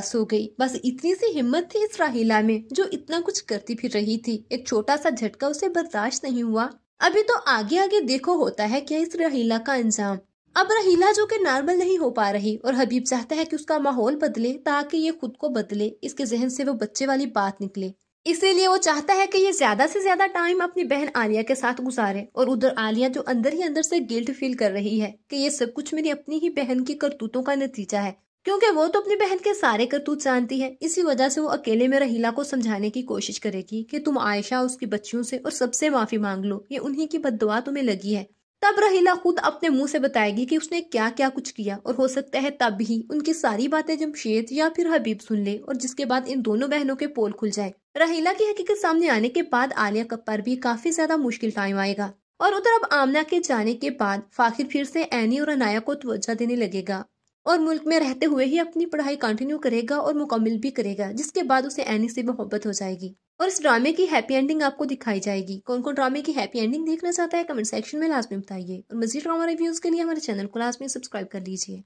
पास हो गई बस इतनी सी हिम्मत थी इस राहिला में जो इतना कुछ करती फिर रही थी एक छोटा सा झटका उसे बर्दाश्त नहीं हुआ अभी तो आगे आगे देखो होता है क्या इस रहीला का अंजाम अब रहीला जो कि नॉर्मल नहीं हो पा रही और हबीब चाहता है कि उसका माहौल बदले ताकि ये खुद को बदले इसके जहन से वो बच्चे वाली बात निकले इसीलिए वो चाहता है कि ये ज्यादा से ज्यादा टाइम अपनी बहन आलिया के साथ गुजारे और उधर आलिया जो अंदर ही अंदर से गिल्ट फील कर रही है कि ये सब कुछ मेरी अपनी ही बहन की करतूतों का नतीजा है क्योंकि वो तो अपनी बहन के सारे करतूत जानती है इसी वजह से वो अकेले में रहीला को समझाने की कोशिश करेगी कि तुम आयशा उसकी बच्चियों से और सबसे माफी मांग लो ये उन्हीं की बदवा तुम्हें लगी है तब रहीला खुद अपने मुंह से बताएगी कि उसने क्या क्या कुछ किया और हो सकता है तब ही उनकी सारी बातें जमशेद या फिर हबीब सुन ले और जिसके बाद इन दोनों बहनों के पोल खुल जाए रहीला की हकीकत सामने आने के बाद आलिया कप्पर भी काफी ज्यादा मुश्किल टाइम आएगा और उधर अब आमना के जाने के बाद फाखिर फिर से एनी और अनाया को तवज्जा देने लगेगा और मुल्क में रहते हुए ही अपनी पढ़ाई कंटिन्यू करेगा और मुकम्मल भी करेगा जिसके बाद उसे एनी से मोहब्बत हो जाएगी और इस ड्रामे की हैप्पी एंडिंग आपको दिखाई जाएगी कौन कौन ड्रामे की हैप्पी एंडिंग देखना चाहता है कमेंट सेक्शन में लास्ट में बताइए और मजीद ड्रामा रिव्यूज के लिए हमारे चैनल को लास्ट में सब्सक्राइब कर लीजिए